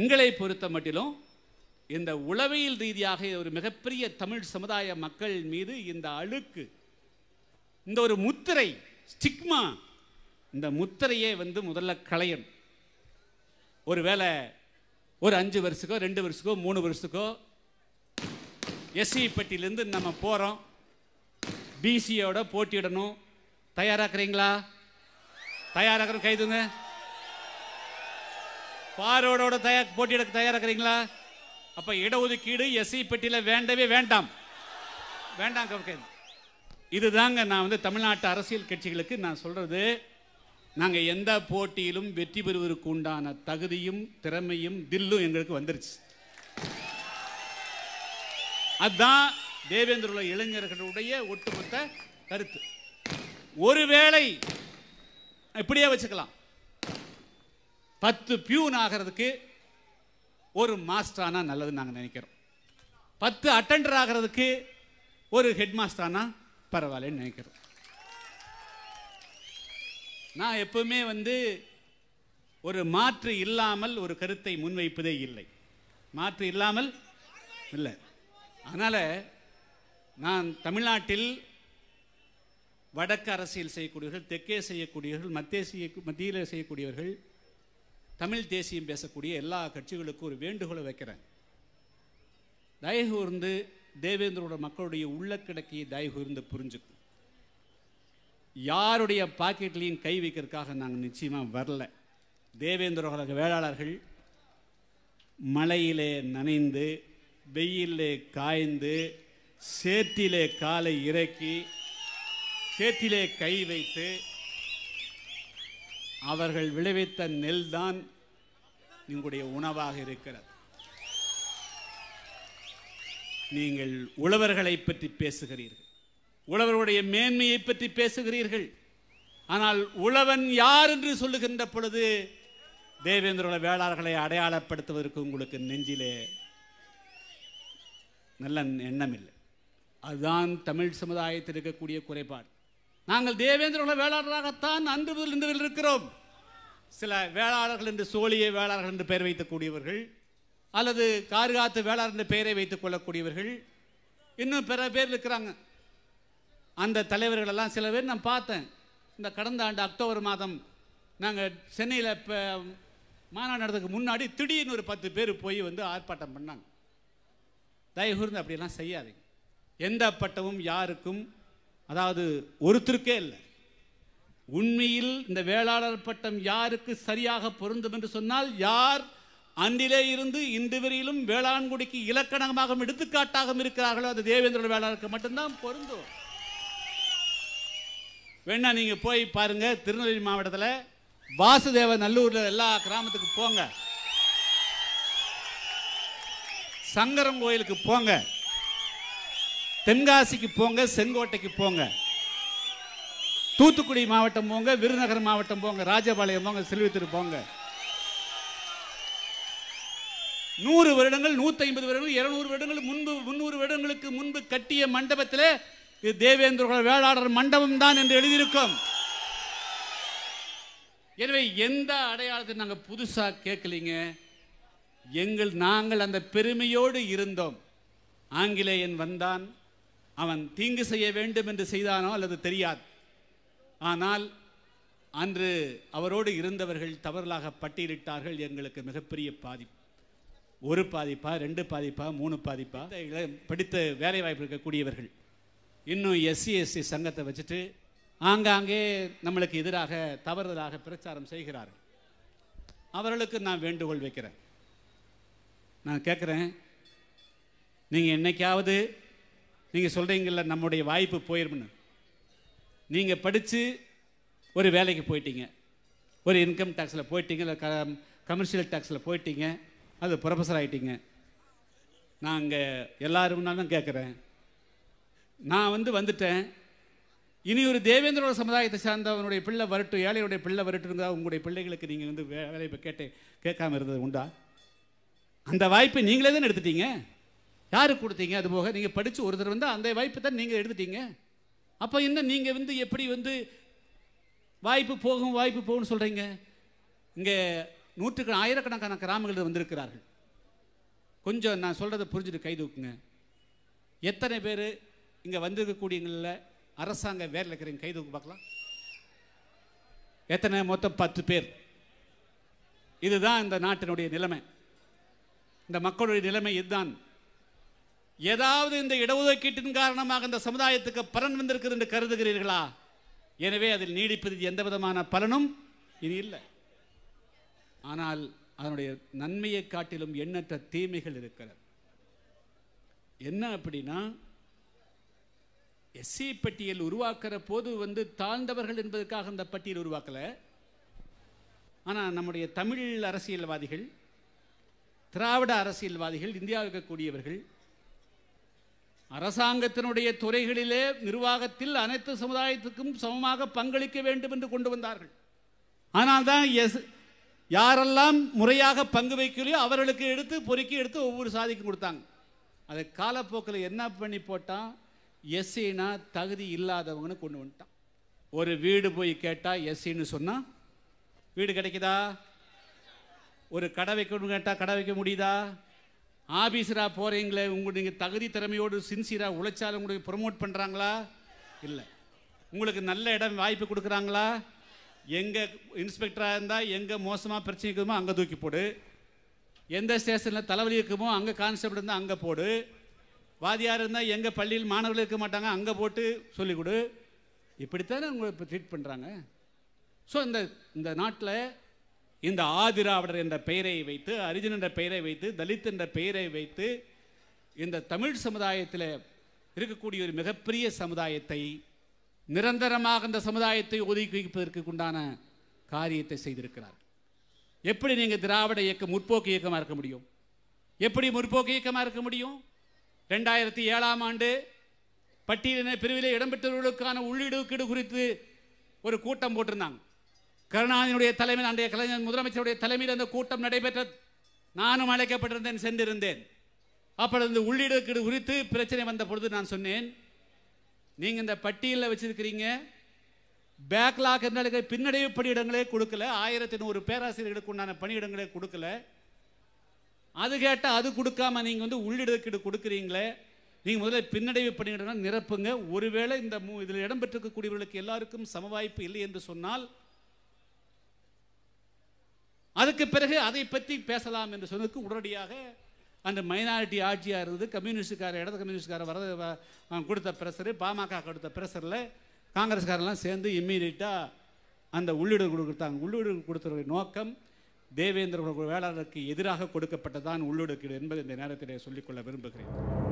எங்களை பொறுத்த மட்டிலும் இந்த உளவியல் ரீதியாக ஒரு மிகப்பெரிய தமிழ் சமுதாய மக்கள் மீது இந்த அழுக்கு இந்த ஒரு முத்திரை ஸ்டிக்மா இந்த முத்திரையே வந்து முதல்ல களையணும் ஒருவேளை ஒரு அஞ்சு வருஷக்கோ ரெண்டு வருஷக்கோ மூணு வருஷத்துக்கோ எஸ்சி பட்டியிலேருந்து நம்ம போகிறோம் பிசியோட போட்டியிடணும் தயாராகிறீங்களா தயாராகிறோம் கைதுங்க ஃபார்வர்டோட தயார் போட்டியிட இருக்கிறீங்களா அப்போ இடஒதுக்கீடு எஸ்சி பெட்டியில் வேண்டவே வேண்டாம் வேண்டாம் கேட்குது இதுதாங்க நான் வந்து தமிழ்நாட்டு அரசியல் கட்சிகளுக்கு நான் சொல்கிறது நாங்கள் எந்த போட்டியிலும் வெற்றி பெறுவதற்கு உண்டான தகுதியும் திறமையும் தில்லும் எங்களுக்கு வந்துருச்சு அதுதான் தேவேந்திர உள்ள இளைஞர்களுடைய ஒட்டுமொத்த கருத்து ஒருவேளை இப்படியே வச்சுக்கலாம் பத்து பியூன் ஆகிறதுக்கு ஒரு மாஸ்டரானா நல்லதுன்னு நாங்கள் நினைக்கிறோம் பத்து அட்டண்டர் ஆகிறதுக்கு ஒரு ஹெட் மாஸ்டரானா பரவாயில்லன்னு நினைக்கிறோம் நான் எப்பவுமே வந்து ஒரு மாற்று இல்லாமல் ஒரு கருத்தை முன்வைப்பதே இல்லை மாற்று இல்லாமல் இல்லை அதனால் நான் தமிழ்நாட்டில் வடக்கு அரசியல் செய்யக்கூடியவர்கள் தெற்கே செய்யக்கூடியவர்கள் மத்திய செய்ய மத்தியில் செய்யக்கூடியவர்கள் தமிழ் தேசியம் பேசக்கூடிய எல்லா கட்சிகளுக்கும் ஒரு வேண்டுகோளை வைக்கிறேன் தயவு தேவேந்திரோட மக்களுடைய உள்ள கிடக்கையை தயவு கூர்ந்து புரிஞ்சுக்கும் யாருடைய பாக்கெட்லையும் கை வைக்கிறதுக்காக நாங்கள் நிச்சயமாக வரல கழக வேளாளர்கள் மழையிலே நனைந்து வெயிலே காய்ந்து சேற்றிலே காலை இறக்கி சேத்திலே கை வைத்து அவர்கள் விளைவித்த நெல்தான் உங்களுடைய உணவாக இருக்கிறது நீங்கள் உழவர்களை பற்றி பேசுகிறீர்கள் உழவருடைய மேன்மையை பற்றி பேசுகிறீர்கள் ஆனால் உழவன் யார் என்று சொல்லுகின்ற பொழுது தேவேந்திரோட வேளாளர்களை அடையாளப்படுத்துவதற்கு உங்களுக்கு நெஞ்சிலே நல்ல எண்ணம் இல்லை அதுதான் தமிழ் சமுதாயத்தில் இருக்கக்கூடிய குறைபாடு நாங்கள் தேவேந்திரோட வேளாளராகத்தான் அன்று முதல் இருக்கிறோம் சில வேளாளர்கள் என்று சோழிய வேளாளர்கள் என்று பெயர் வைத்துக்கூடியவர்கள் அல்லது கார்காத்து வேளாளர் என்று பெயரை வைத்துக் கொள்ளக்கூடியவர்கள் இன்னும் பிற பேர் இருக்கிறாங்க அந்த தலைவர்களெல்லாம் சில பேர் நான் பார்த்தேன் இந்த கடந்த ஆண்டு அக்டோபர் மாதம் நாங்கள் சென்னையில் இப்போ மாநாடு நடத்துக்கு முன்னாடி திடீர்னு ஒரு பத்து பேர் போய் வந்து ஆர்ப்பாட்டம் பண்ணாங்க தயகுர்ந்து அப்படியெல்லாம் செய்யாதீங்க எந்த பட்டமும் யாருக்கும் அதாவது ஒருத்தருக்கே இல்லை உண்மையில் இந்த வேளாளர் பட்டம் யாருக்கு சரியாக பொருந்தும் என்று சொன்னால் யார் அன்றிலே இருந்து இன்று வரையிலும் வேளாண்குடிக்கு இலக்கணமாகவும் எடுத்துக்காட்டாகவும் இருக்கிறார்களோ அது தேவேந்திர வேளாளருக்கு மட்டும்தான் பொருந்தும் வேணா நீங்கள் போய் பாருங்கள் திருநெல்வேலி மாவட்டத்தில் வாசுதேவ நல்லூரில் எல்லா கிராமத்துக்கு போங்க சங்கரம் கோயிலுக்கு போங்க தென்காசிக்கு போங்க செங்கோட்டைக்கு போங்க தூத்துக்குடி மாவட்டம் போங்க விருதுநகர் மாவட்டம் போங்க ராஜபாளையம் போங்க செல்வித்திரு போங்க நூறு வருடங்கள் நூத்தி ஐம்பது வருடங்கள் இருநூறு வருடங்கள் முன்பு முந்நூறு வருடங்களுக்கு முன்பு கட்டிய மண்டபத்தில் இது தேவேந்திர வேளாளர் மண்டபம் தான் என்று எழுதியிருக்கோம் எனவே எந்த அடையாளத்தை நாங்கள் புதுசாக கேட்கலிங்க எங்கள் நாங்கள் அந்த பெருமையோடு இருந்தோம் ஆங்கிலேயன் வந்தான் அவன் தீங்கு செய்ய வேண்டும் என்று செய்தானோ அல்லது தெரியாது ஆனால் அன்று அவரோடு இருந்தவர்கள் தவறலாக பட்டியலிட்டார்கள் எங்களுக்கு மிகப்பெரிய பாதிப்பு ஒரு பாதிப்பா ரெண்டு பாதிப்பா மூணு பாதிப்பா படித்த வேலை வாய்ப்பு இருக்கக்கூடியவர்கள் இன்னும் எஸ்சி எஸ்சி சங்கத்தை வச்சுட்டு ஆங்காங்கே நம்மளுக்கு எதிராக தவறுதலாக பிரச்சாரம் செய்கிறார்கள் அவர்களுக்கு நான் வேண்டுகோள் வைக்கிறேன் நான் கேட்குறேன் நீங்கள் என்றைக்காவது நீங்கள் சொல்கிறீங்கள நம்முடைய வாய்ப்பு போயிருமுன்னு நீங்கள் படித்து ஒரு வேலைக்கு போயிட்டீங்க ஒரு இன்கம் டேக்ஸில் போயிட்டீங்க இல்லை க கமர்ஷியல் டேக்ஸில் போயிட்டீங்க அது ப்ரொஃபஸர் ஆகிட்டீங்க நாங்கள் எல்லாரும்னாலும் கேட்குறேன் நான் வந்து வந்துட்டேன் இனி ஒரு தேவேந்திரோட சமுதாயத்தை சார்ந்தவனுடைய பிள்ளை வரட்டும் ஏழையுடைய பிள்ளை வரட்டுங்கிறதா உங்களுடைய பிள்ளைகளுக்கு நீங்கள் வந்து வேலை இப்போ கேட்டு கேட்காம இருந்தது உண்டா அந்த வாய்ப்பை நீங்களே தானே எடுத்துட்டீங்க யாருக்கு கொடுத்தீங்க அது போக நீங்கள் படித்து ஒரு தடவை வந்து அந்த வாய்ப்பு தான் நீங்கள் எடுத்துட்டீங்க அப்போ என்ன நீங்கள் வந்து எப்படி வந்து வாய்ப்பு போகும் வாய்ப்பு போகும்னு சொல்கிறீங்க இங்கே நூற்றுக்கு ஆயிரக்கணக்கான கிராமங்கள் வந்திருக்கிறார்கள் கொஞ்சம் நான் சொல்கிறத புரிஞ்சுட்டு கை தூக்குங்க எத்தனை பேர் இங்கே வந்திருக்கக்கூடியங்களில் அரசாங்க வேரில் இருக்கிறீங்க கை தூக்கு பார்க்கலாம் எத்தனை மொத்தம் பத்து பேர் இதுதான் இந்த நாட்டினுடைய நிலைமை இந்த மக்களுடைய நிலைமை இதுதான் ஏதாவது இந்த இடஒதுக்கீட்டின் காரணமாக அந்த சமுதாயத்துக்கு பலன் வந்திருக்கிறது என்று கருதுகிறீர்களா எனவே அதில் நீடிப்பது எந்த விதமான பலனும் இனி இல்லை ஆனால் அதனுடைய நன்மையை காட்டிலும் எண்ணற்ற தீமைகள் இருக்கிறது என்ன அப்படின்னா எஸ்சி பட்டியல் உருவாக்குற போது வந்து தாழ்ந்தவர்கள் என்பதற்காக அந்த பட்டியல் உருவாக்கலை ஆனால் நம்முடைய தமிழ் அரசியல்வாதிகள் திராவிட அரசியல்வாதிகள் இந்தியாவில் இருக்கக்கூடியவர்கள் அரசாங்கத்தினுடைய துறைகளிலே நிர்வாகத்தில் அனைத்து சமுதாயத்துக்கும் சமமாக பங்களிக்க வேண்டும் என்று கொண்டு வந்தார்கள் ஆனால் தான் எஸ் யாரெல்லாம் முறையாக பங்கு வைக்கலையோ அவர்களுக்கு எடுத்து பொறுக்கி எடுத்து ஒவ்வொரு சாதிக்கும் கொடுத்தாங்க அதை காலப்போக்கில் என்ன பண்ணி போட்டால் எஸ்சினா தகுதி இல்லாதவங்கன்னு கொண்டு வந்துட்டான் ஒரு வீடு போய் கேட்டால் எஸ்சின்னு சொன்னால் வீடு கிடைக்குதா ஒரு கடை வைக்கணும்னு கேட்டால் கடை வைக்க முடியுதா ஆபீஸராக போகிறீங்களே உங்களுக்கு நீங்கள் தகுதி திறமையோடு சின்சியராக உழைச்சாலும் உங்களுக்கு ப்ரொமோட் பண்ணுறாங்களா இல்லை உங்களுக்கு நல்ல இடம் வாய்ப்பு கொடுக்குறாங்களா எங்கே இன்ஸ்பெக்டராக இருந்தால் எங்கே மோசமாக பிரச்சனை இருக்குமோ அங்கே தூக்கி போடு எந்த ஸ்டேஷனில் தலைவலி இருக்குமோ அங்கே கான்ஸ்டபிள் இருந்தால் அங்கே போடு வாதியார் இருந்தால் எங்கள் பள்ளியில் மாணவர்கள் இருக்க மாட்டாங்க அங்கே போட்டு சொல்லிக் கொடு இப்படித்தானே உங்களை இப்போ ட்ரீட் பண்ணுறாங்க ஸோ இந்த இந்த நாட்டில் இந்த ஆதிராவிடர் என்ற பெயரை வைத்து அரிஜன் என்ற பெயரை வைத்து தலித் என்ற பெயரை வைத்து இந்த தமிழ் சமுதாயத்தில் இருக்கக்கூடிய ஒரு மிகப்பெரிய சமுதாயத்தை நிரந்தரமாக இந்த சமுதாயத்தை ஒதுக்கி வைப்பதற்கு உண்டான காரியத்தை செய்திருக்கிறார் எப்படி நீங்கள் திராவிட இயக்கம் முற்போக்கு இயக்கமாக இருக்க முடியும் எப்படி முற்போக்கு இயக்கமாக இருக்க முடியும் ரெண்டாயிரத்தி ஏழாம் ஆண்டு பட்டியலின பிரிவில் இடம்பெற்றவர்களுக்கான உள்ளீடு குறித்து ஒரு கூட்டம் போட்டிருந்தாங்க கருணாநிதியுடைய தலைமையில் அன்றைய கலைஞர் முதலமைச்சருடைய தலைமையில் அந்த கூட்டம் நடைபெற்ற நானும் அழைக்கப்பட்டிருந்தேன் சென்றிருந்தேன் அப்பொழுது உள்ளிடக்கீடு குறித்து பிரச்சனை வந்த பொழுது நான் சொன்னேன் நீங்கள் இந்த பட்டியலில் வச்சிருக்கிறீங்க பேக்லாக் என்றாலுக்கு பின்னடைவு பணியிடங்களே கொடுக்கல ஆயிரத்தி நூறு பேராசிரியர்களுக்கு உண்டான பணியிடங்களே கொடுக்கல அது கேட்டால் அது கொடுக்காம நீங்கள் வந்து உள்ளிடக்கீடு கொடுக்குறீங்களே நீங்கள் முதல்ல பின்னடைவு பணியிடங்கள் நிரப்புங்க ஒருவேளை இந்த மூ இதில் இடம்பெற்றிருக்கக்கூடியவர்களுக்கு எல்லாருக்கும் சம வாய்ப்பு இல்லை என்று சொன்னால் அதுக்கு பிறகு அதை பற்றி பேசலாம் என்று சொன்னதுக்கு உடனடியாக அந்த மைனாரிட்டி ஆட்சியாக இருந்தது கம்யூனிஸ்டுக்கார இடது கம்யூனிஸ்டுக்கார வர கொடுத்த ப்ரெஷரு பாமக கொடுத்த பிரசரில் காங்கிரஸ்காரெல்லாம் சேர்ந்து இம்மீடியட்டாக அந்த உள்ளிடு கொடுக்குறாங்க உள்ளிடு கொடுத்தவருடைய நோக்கம் தேவேந்திர வேளாளருக்கு எதிராக கொடுக்கப்பட்டதான் உள்ளிடுக்கீடு என்பது இந்த நேரத்தில் சொல்லிக்கொள்ள விரும்புகிறேன்